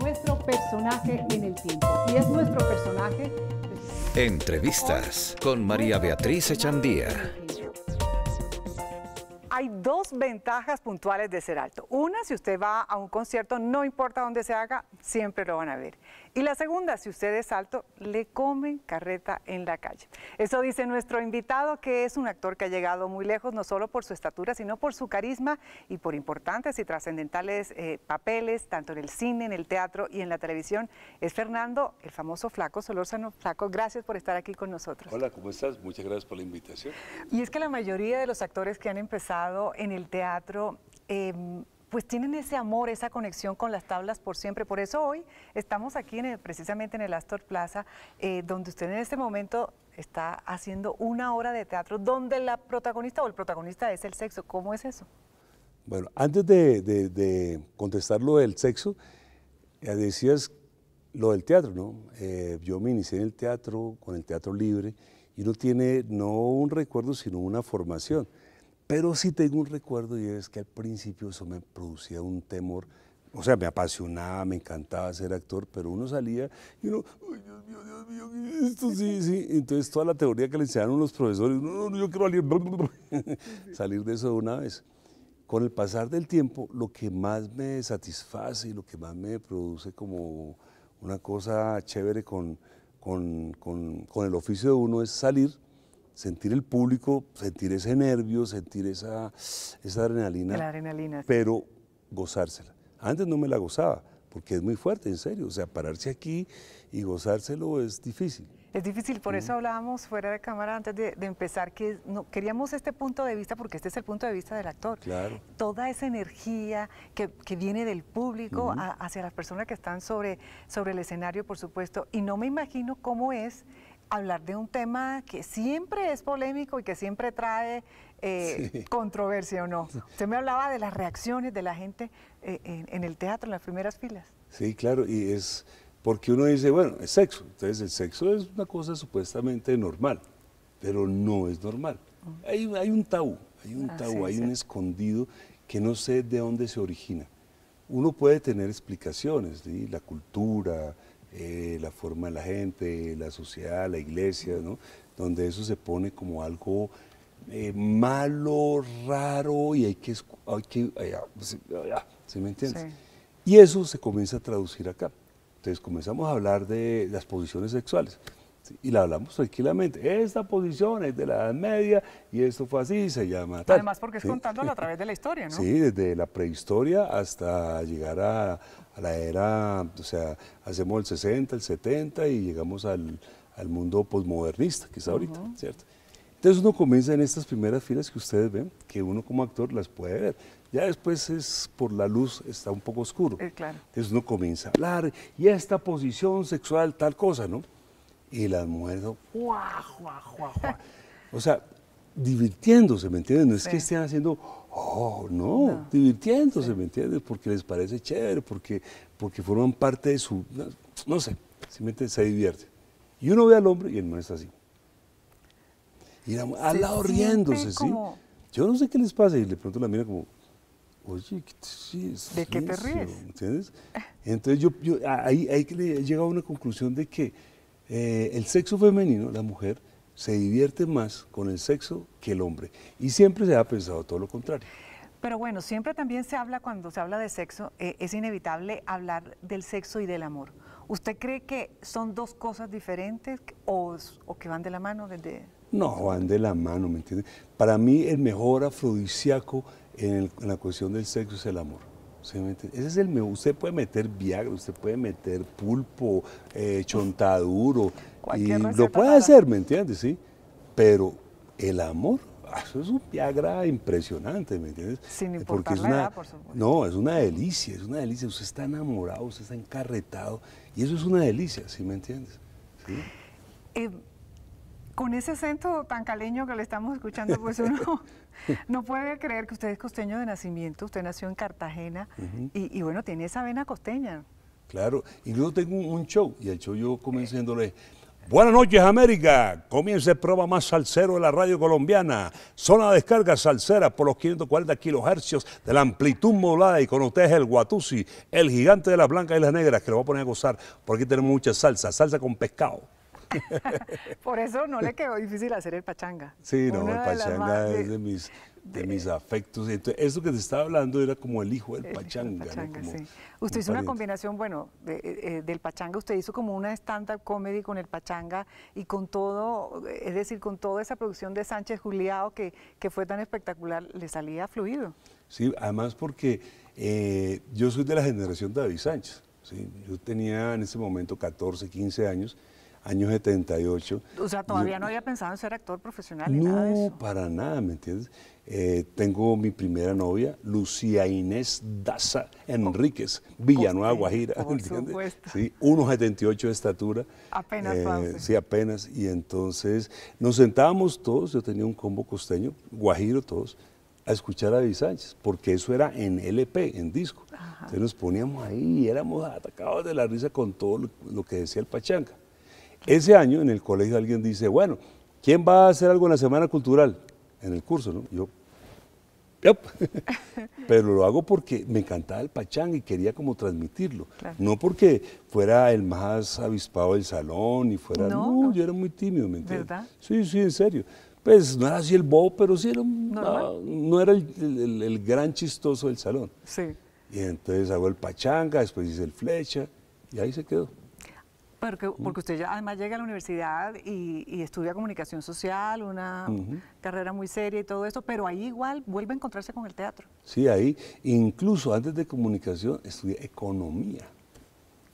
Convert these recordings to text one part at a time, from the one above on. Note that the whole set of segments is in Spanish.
Nuestro personaje en el tiempo. Y es nuestro personaje. Pues, Entrevistas con María Beatriz Echandía. Hay dos ventajas puntuales de ser alto. Una, si usted va a un concierto, no importa dónde se haga, siempre lo van a ver. Y la segunda, si usted es alto, le comen carreta en la calle. Eso dice nuestro invitado, que es un actor que ha llegado muy lejos, no solo por su estatura, sino por su carisma y por importantes y trascendentales eh, papeles, tanto en el cine, en el teatro y en la televisión. Es Fernando, el famoso flaco, Solórzano Flaco. Gracias por estar aquí con nosotros. Hola, ¿cómo estás? Muchas gracias por la invitación. Y es que la mayoría de los actores que han empezado en el teatro eh, pues tienen ese amor, esa conexión con las tablas por siempre. Por eso hoy estamos aquí en precisamente en el Astor Plaza, eh, donde usted en este momento está haciendo una obra de teatro donde la protagonista o el protagonista es el sexo. ¿Cómo es eso? Bueno, antes de, contestar lo del sexo, eh, decías lo del teatro, ¿no? Eh, yo me inicié en el teatro, con el teatro libre, y uno tiene no un recuerdo, sino una formación. Pero sí tengo un recuerdo y es que al principio eso me producía un temor. O sea, me apasionaba, me encantaba ser actor, pero uno salía y uno, ¡ay, Dios mío, Dios mío, esto? Sí, sí. Entonces, toda la teoría que le enseñaron los profesores, no, no, yo quiero salir, salir de eso de una vez. Con el pasar del tiempo, lo que más me satisface y lo que más me produce como una cosa chévere con, con, con, con el oficio de uno es salir sentir el público, sentir ese nervio, sentir esa, esa adrenalina. La adrenalina. Pero gozársela. Antes no me la gozaba, porque es muy fuerte, en serio. O sea, pararse aquí y gozárselo es difícil. Es difícil, por eso hablábamos fuera de cámara antes de, empezar, que queríamos este punto de vista, porque este es el punto de vista del actor. Claro. Toda esa energía que, viene del público hacia las personas que están sobre, sobre el escenario, por supuesto, y no me imagino cómo es hablar de un tema que siempre es polémico y que siempre trae eh, controversia o no. Usted me hablaba de las reacciones de la gente eh, en, el teatro, en las primeras filas. Sí, claro, y es porque uno dice, bueno, es sexo. Entonces el sexo es una cosa supuestamente normal, pero no es normal. Mm. hay, un tabú, hay un ah, tabú, hay un escondido que no sé de dónde se origina. Uno puede tener explicaciones, la cultura, eh, la forma de la gente, la sociedad, la iglesia, donde eso se pone como algo eh, malo, raro y hay que... Hay que pues, me entiendes? Y eso se comienza a traducir acá. Entonces comenzamos a hablar de las posiciones sexuales y la hablamos tranquilamente. Esta posición es de la Edad Media y esto fue así, se llama Además porque es contándolo a través de la historia, ¿no? Sí, desde la prehistoria hasta llegar a, la era, o sea, hacemos el 60, el 70 y llegamos al, mundo posmodernista, que es ahorita, ¿cierto? Entonces uno comienza en estas primeras filas que ustedes ven, que uno como actor las puede ver. Ya después es por la luz, está un poco oscuro. Eh, claro. Entonces uno comienza a hablar, y esta posición sexual, tal cosa, ¿no? y las mujeres, O sea, divirtiéndose, ¿me entiendes? No es que estén haciendo, oh, no, divirtiéndose, ¿me entiendes? Porque les parece chévere, porque, porque forman parte de su, no, sé, simplemente se divierte. Y uno ve al hombre y el no está así. Y la, al lado riéndose, ¿sí? Yo no sé qué les pasa y de pronto la mira como, oye, ¿qué ¿de qué te ríes? ¿Entiendes? Entonces yo, yo ahí, he llegado a una conclusión de que eh, el sexo femenino, la mujer, se divierte más con el sexo que el hombre. Y siempre se ha pensado todo lo contrario. Pero bueno, siempre también se habla, cuando se habla de sexo, eh, es inevitable hablar del sexo y del amor. ¿Usted cree que son dos cosas diferentes o, que van de la mano desde... No, van de la mano, ¿me entiendes? Para mí el mejor afrodisíaco en la cuestión del sexo es el amor ese es el me Usted puede meter Viagra, usted puede meter pulpo, eh, chontaduro. y lo puede hacer, ¿me entiendes? Sí. Pero el amor, ah, eso es un Viagra impresionante, ¿me entiendes? Eh, porque es una, No, es una delicia, es una delicia. Usted está enamorado, usted está encarretado. Y eso es una delicia, ¿sí me entiendes? ¿Sí? Eh, con ese acento tan caleño que le estamos escuchando, pues uno no puede creer que usted es costeño de nacimiento, usted nació en Cartagena y, bueno, tiene esa vena costeña. Claro, incluso tengo un, show y el show yo comenzándole. diciéndole, Buenas noches América, comienza prueba más salsero de la radio colombiana, zona de descarga salsera por los 540 kilohercios de la amplitud modulada y con ustedes el Guatusi, el gigante de las blancas y las negras que lo va a poner a gozar, porque tenemos mucha salsa, salsa con pescado. Por eso no le quedó difícil hacer el pachanga. Sí, no, el pachanga es de mis, de, mis afectos. Entonces, eso que te estaba hablando era como el hijo del pachanga. Usted hizo una combinación, bueno, eh, eh, del pachanga, usted hizo como una stand-up comedy con el pachanga y con todo, eh, es decir, con toda esa producción de Sánchez Juliado que, fue tan espectacular, le salía fluido. Sí, además porque yo soy de la generación David Sánchez. Yo tenía en ese momento 14, 15 años año 78. O sea, todavía no había pensado en ser actor profesional. Ni no, nada para nada, ¿me entiendes? Eh, tengo mi primera novia, Lucía Inés Daza Enríquez, Villanueva, Guajira. Por ¿entiendes? Sí, 1,78 de estatura. Apenas, eh, Sí, apenas. Y entonces nos sentábamos todos, yo tenía un combo costeño, Guajiro todos, a escuchar a David porque eso era en LP, en disco. Entonces nos poníamos ahí y éramos atacados de la risa con todo lo, lo que decía el Pachanca. Ese año en el colegio alguien dice, bueno, ¿quién va a hacer algo en la semana cultural? En el curso, ¿no? Yo, pero lo hago porque me encantaba el pachanga y quería como transmitirlo. No porque fuera el más avispado del salón y fuera, no, yo era muy tímido, ¿me entiendes? ¿Verdad? Sí, sí, en serio. Pues no era así el bobo, pero sí era un, ah, no, era el, gran chistoso del salón. Sí. Y entonces hago el pachanga, después hice el flecha y ahí se quedó. Porque, usted ya además llega a la universidad y, estudia comunicación social, una carrera muy seria y todo eso, pero ahí igual vuelve a encontrarse con el teatro. Sí, ahí, incluso antes de comunicación, estudié economía.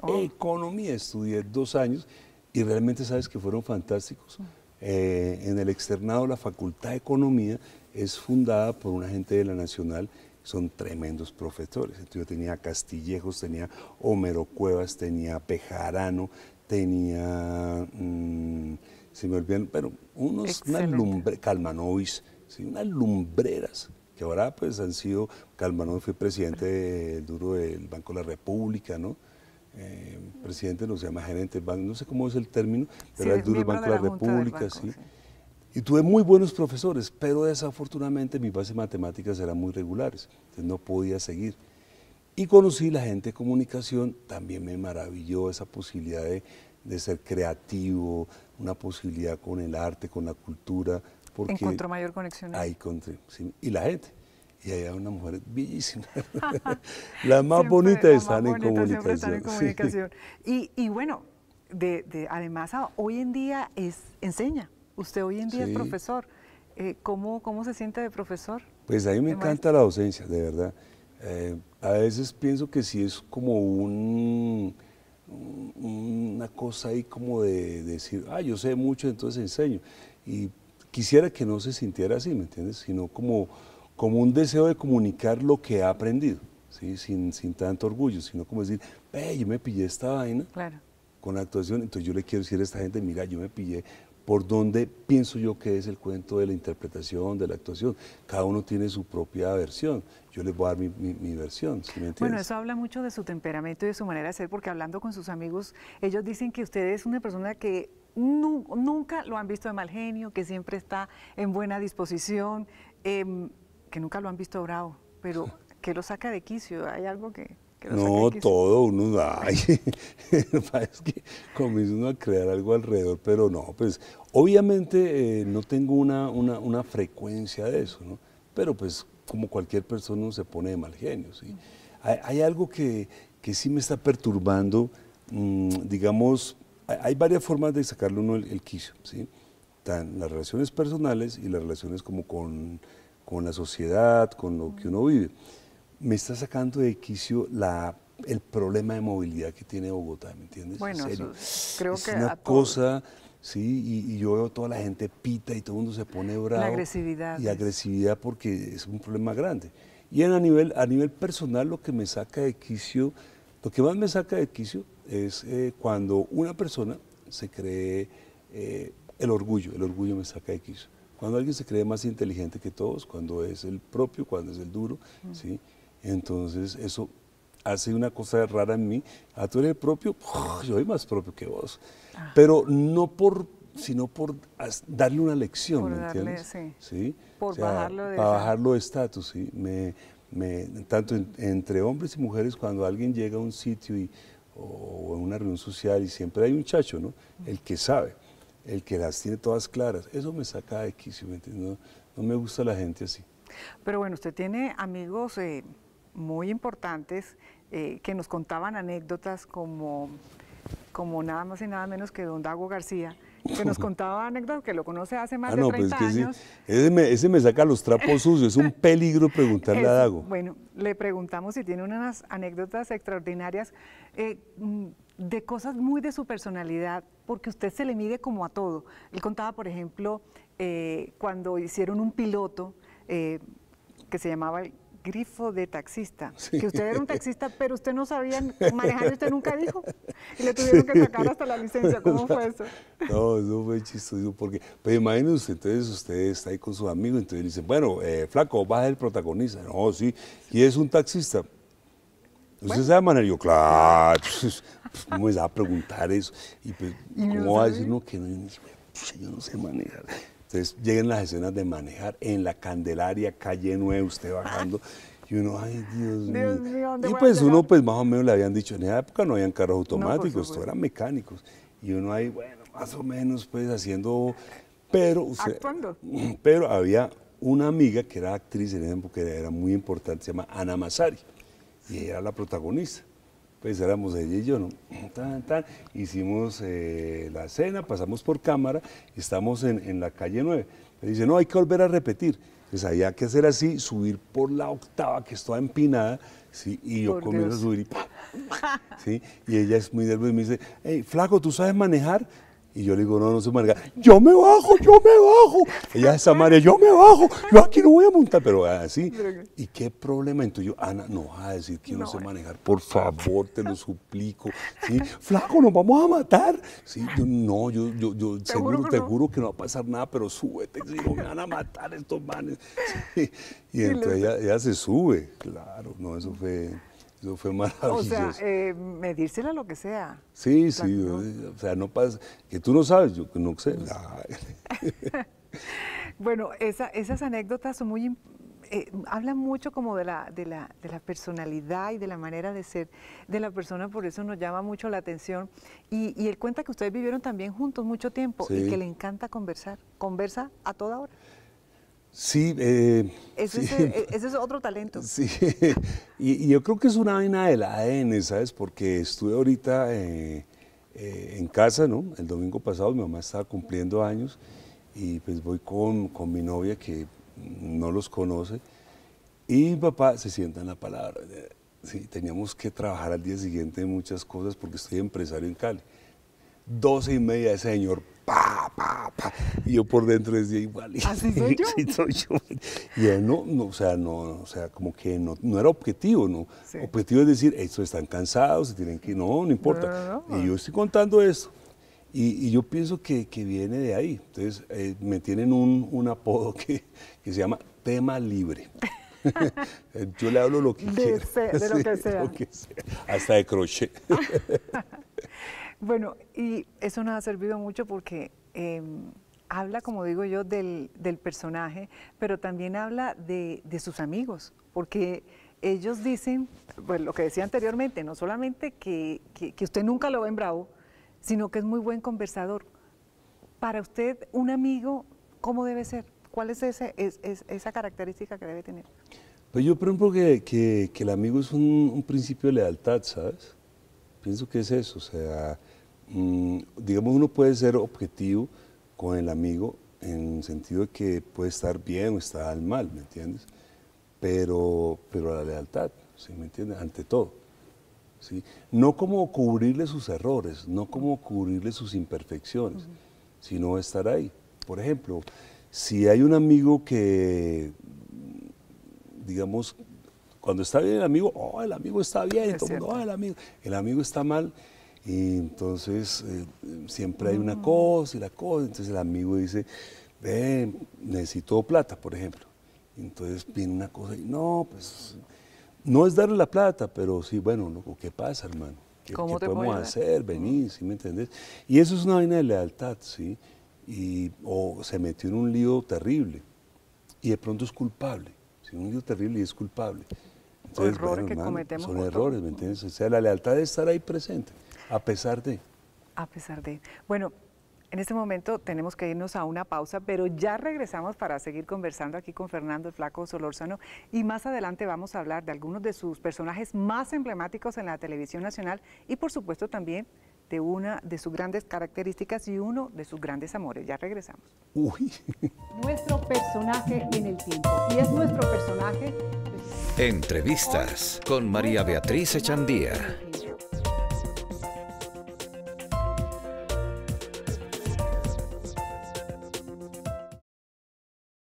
Oh. Economía, estudié dos años y realmente sabes que fueron fantásticos. Mm. Eh, en el externado, la Facultad de Economía es fundada por una gente de la Nacional son tremendos profesores. yo tenía Castillejos, tenía Homero Cuevas, tenía Pejarano, tenía, mmm, se me olvidan, pero unos, unas Calmanovis, unas lumbreras que ahora pues han sido, Calmanovis fue presidente duro del Banco de la República, ¿no? Eh, presidente, no se llama gerente banco, no sé cómo es el término, pero el duro del Banco de la, República, ¿sí? Y tuve muy buenos profesores, pero desafortunadamente mis bases matemáticas eran muy regulares, entonces no podía seguir. Y conocí la gente de comunicación, también me maravilló esa posibilidad de, ser creativo, una posibilidad con el arte, con la cultura. Porque Encontró mayor conexión. ¿eh? Ahí y la gente. Y hay una mujer bellísima. la más bonita de están, en comunicación. Y, bueno, de, de, además ah, hoy en día es, enseña. Usted hoy en día es profesor. Eh, ¿cómo, se siente de profesor? Pues a mí me encanta la docencia, de verdad. Eh, a veces pienso que sí es como un, una cosa ahí como de, decir, ah, yo sé mucho, entonces enseño. Y quisiera que no se sintiera así, ¿me entiendes? Sino como, como un deseo de comunicar lo que ha aprendido, ¿sí? sin, sin tanto orgullo, sino como decir, ve, yo me pillé esta vaina. Claro. con actuación, entonces yo le quiero decir a esta gente, mira, yo me pillé por donde pienso yo que es el cuento de la interpretación, de la actuación. Cada uno tiene su propia versión. Yo les voy a dar mi, versión. bueno, eso habla mucho de su temperamento y de su manera de ser, porque hablando con sus amigos, ellos dicen que usted es una persona que nunca lo han visto de mal genio, que siempre está en buena disposición, em, que nunca lo han visto bravo, pero que lo saca de quicio. Hay algo que no, todo uno da. es que comienza uno a crear algo alrededor, pero no, pues obviamente eh, no tengo una, frecuencia de eso, ¿no? Pero pues como cualquier persona uno se pone de mal genio, ¿sí? Hay, algo que, sí me está perturbando, mm, digamos, hay, varias formas de sacarle uno el, el quicio, ¿sí? Tan las relaciones personales y las relaciones como con la sociedad, con lo que uno vive me está sacando de quicio la el problema de movilidad que tiene Bogotá, ¿me entiendes? Bueno, serio? creo es una cosa, sí, y, yo veo toda la gente pita y todo el mundo se pone bravo. La agresividad. Y agresividad porque es un problema grande. Y en, a, nivel, a nivel personal lo que me saca de quicio, lo que más me saca de quicio es eh, cuando una persona se cree eh, el orgullo, el orgullo me saca de quicio. Cuando alguien se cree más inteligente que todos, cuando es el propio, cuando es el duro, mm. ¿sí? Entonces eso hace una cosa rara en mí. A ah, tú eres propio, yo soy más propio que vos. Ah. Pero no por, sino por darle una lección, por ¿me darle, entiendes? Sí. ¿Sí? Por bajarlo de... bajarlo de estatus, ¿sí? Me, me, tanto entre hombres y mujeres, cuando alguien llega a un sitio y, o a una reunión social y siempre hay un chacho, ¿no? El que sabe, el que las tiene todas claras. Eso me saca de quicio, ¿me entiendes? No, no me gusta la gente así. Pero bueno, usted tiene amigos... Eh, muy importantes eh, que nos contaban anécdotas como, como nada más y nada menos que don Dago García, que nos contaba anécdotas que lo conoce hace más ah, de 30 pues años. Ese, me, saca los trapos sucios, es un peligro preguntarle a Dago. Bueno, le preguntamos si tiene unas anécdotas extraordinarias eh, mm, de cosas muy de su personalidad, porque usted se le mide como a todo. Él contaba, por ejemplo, eh, cuando hicieron un piloto que se llamaba grifo de taxista. Que usted era un taxista, pero usted no sabía manejar usted nunca dijo. Y le tuvieron que sacar hasta la licencia. ¿Cómo fue eso? No, eso fue chistoso. Porque, pues imagínense, entonces usted está ahí con sus amigos, entonces dice, bueno, eh, flaco, va a ser el protagonista. No, sí. Y es un taxista. ¿Usted bueno. sabe manejar? Yo, claro. Pues, ¿Cómo me va a preguntar eso? Y pues, ¿cómo va a decir no? que no, yo pues, no sé manejar? Entonces llegan las escenas de manejar en la Candelaria, calle 9, usted bajando. Y uno, ay, Dios, mío. y pues uno, pues más o menos le habían dicho, en esa época no habían carros automáticos, eran mecánicos. Y uno ahí, bueno, más o menos, pues haciendo. Pero. Pero había una amiga que era actriz en esa época, era muy importante, se llama Ana Masari. Y ella era la protagonista. Pues éramos ella y yo, ¿no? Hicimos eh, la cena, pasamos por cámara, estamos en, la calle 9. Me dice, no, hay que volver a repetir. Pues había que hacer así, subir por la octava, que estaba empinada, ¿sí? y yo comienzo a subir y, pa y ella es muy nerviosa y me dice, hey, flaco, ¿tú sabes manejar? Y yo le digo, no, no se manejar Yo me bajo, yo me bajo. Ella esa Samaria, yo me bajo, yo aquí no voy a montar, pero así. ¿Y qué problema? Entonces yo, Ana, no vas a decir que no, sé manejar, por favor, te lo suplico. ¿Sí? Flaco, nos vamos a matar. Sí, no, yo, yo, yo seguro, te que no va a pasar nada, pero súbete, me van a matar estos manes. Y entonces ella se sube, claro, no, eso fue... O sea, eh, medírsela lo que sea. Sí, sí, o sea, no pasa, que tú no sabes, yo que no sé. bueno, esas anécdotas son muy, eh, hablan mucho como de la, de, la, de la personalidad y de la manera de ser de la persona, por eso nos llama mucho la atención. Y, y él cuenta que ustedes vivieron también juntos mucho tiempo y que le encanta conversar, conversa a toda hora. Sí. Eh, e, ese, Es, otro talento. Sí, y, yo creo que es una vaina del ADN, ¿sabes? Porque estuve ahorita eh, eh, en casa, ¿no? El domingo pasado mi mamá estaba cumpliendo años y pues voy con, mi novia que no los conoce y mi papá se sienta en la palabra. Sí, teníamos que trabajar al día siguiente muchas cosas porque estoy empresario en Cali. Doce y media señor pa, Y yo por dentro decía, igual. ¿Así Y no, o sea, no, o sea, como que no, era objetivo, ¿no? Objetivo es decir, estos están cansados, se tienen que, no, no importa. y yo estoy contando eso Y, yo pienso que, viene de ahí. Entonces, eh, me tienen un, apodo que, se llama tema libre. Yo le hablo lo que quiera. de lo que sea. Hasta de crochet. Bueno, y eso nos ha servido mucho porque em, habla, como digo yo, del, personaje, pero también habla de, sus amigos, porque ellos dicen, pues lo que decía anteriormente, no solamente que, usted nunca lo ve en bravo, sino que es muy buen conversador. Para usted, un amigo, ¿cómo debe ser? ¿Cuál es, esa característica que debe tener? Pues yo creo que, que, el amigo es un, principio de lealtad, ¿sabes? Pienso que es eso, o sea, Mm, digamos, uno puede ser objetivo con el amigo en el sentido de que puede estar bien o estar mal, ¿me entiendes? Pero, pero la lealtad, ¿sí me entiendes? Ante todo. ¿sí? No como cubrirle sus errores, no como cubrirle sus imperfecciones, sino estar ahí. Por ejemplo, si hay un amigo que, digamos, cuando está bien el amigo, oh, el amigo está bien, todo mundo, oh, amigo, el amigo está mal, y entonces eh, siempre hay una mm. cosa y la cosa. Entonces el amigo dice, ve, necesito plata, por ejemplo. Entonces viene una cosa y no, pues no es darle la plata, pero sí, bueno, ¿qué pasa, hermano? ¿Qué, ¿Cómo podemos hacer? Mm. Vení, ¿sí me entendés? Y eso es una vaina de lealtad, ¿sí? Y, o se metió en un lío terrible y de pronto es culpable. Un lío terrible y es culpable. Entonces, errores que cometemos. Son errores, ¿me entiendes? O sea, la lealtad es estar ahí presente. A pesar de. A pesar de. Bueno, en este momento tenemos que irnos a una pausa, pero ya regresamos para seguir conversando aquí con Fernando Flaco Solórzano y más adelante vamos a hablar de algunos de sus personajes más emblemáticos en la televisión nacional y por supuesto también de una de sus grandes características y uno de sus grandes amores. Ya regresamos. Uy. Nuestro personaje en el tiempo. Y es nuestro personaje. Entrevistas con María Beatriz Echandía.